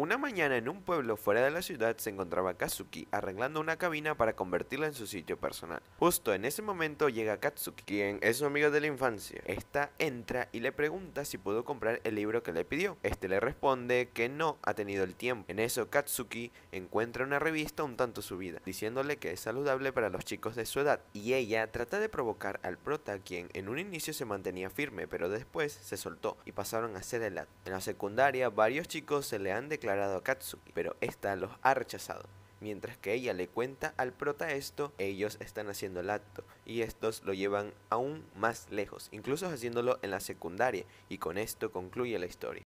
Una mañana en un pueblo fuera de la ciudad se encontraba Katsuki arreglando una cabina para convertirla en su sitio personal. Justo en ese momento llega Katsuki, quien es su amigo de la infancia. Esta entra y le pregunta si pudo comprar el libro que le pidió. Este le responde que no ha tenido el tiempo. En eso Katsuki encuentra una revista un tanto subida, diciéndole que es saludable para los chicos de su edad y ella trata de provocar al prota quien en un inicio se mantenía firme pero después se soltó y pasaron a ser el En la secundaria varios chicos se le han declarado a Katsuki, pero esta los ha rechazado. Mientras que ella le cuenta al prota esto, ellos están haciendo el acto y estos lo llevan aún más lejos, incluso haciéndolo en la secundaria, y con esto concluye la historia.